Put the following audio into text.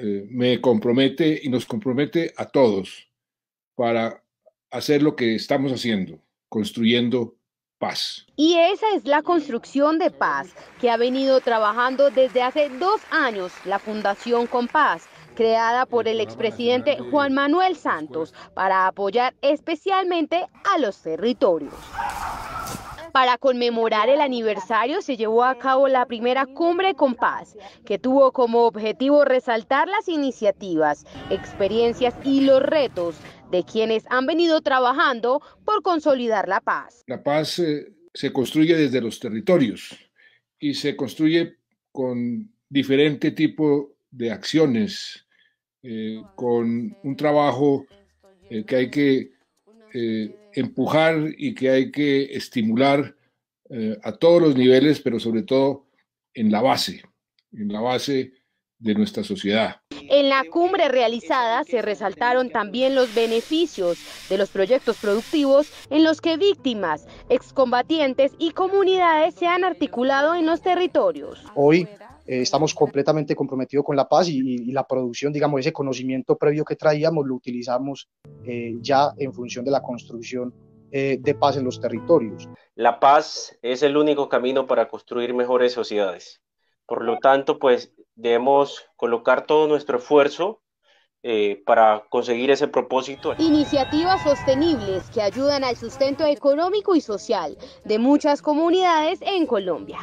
Eh, me compromete y nos compromete a todos para hacer lo que estamos haciendo, construyendo paz. Y esa es la construcción de paz que ha venido trabajando desde hace dos años la Fundación paz creada por el expresidente Juan Manuel Santos para apoyar especialmente a los territorios. Para conmemorar el aniversario se llevó a cabo la primera cumbre con paz, que tuvo como objetivo resaltar las iniciativas, experiencias y los retos de quienes han venido trabajando por consolidar la paz. La paz eh, se construye desde los territorios y se construye con diferente tipo de acciones, eh, con un trabajo eh, que hay que eh, empujar y que hay que estimular eh, a todos los niveles, pero sobre todo en la base, en la base de nuestra sociedad. En la cumbre realizada se resaltaron también los beneficios de los proyectos productivos en los que víctimas, excombatientes y comunidades se han articulado en los territorios. Hoy eh, estamos completamente comprometidos con la paz y, la producción, digamos, ese conocimiento previo que traíamos lo utilizamos eh, ya en función de la construcción eh, de paz en los territorios. La paz es el único camino para construir mejores sociedades. Por lo tanto, pues debemos colocar todo nuestro esfuerzo para conseguir ese propósito. Iniciativas sostenibles que ayudan al sustento económico y social de muchas comunidades en Colombia.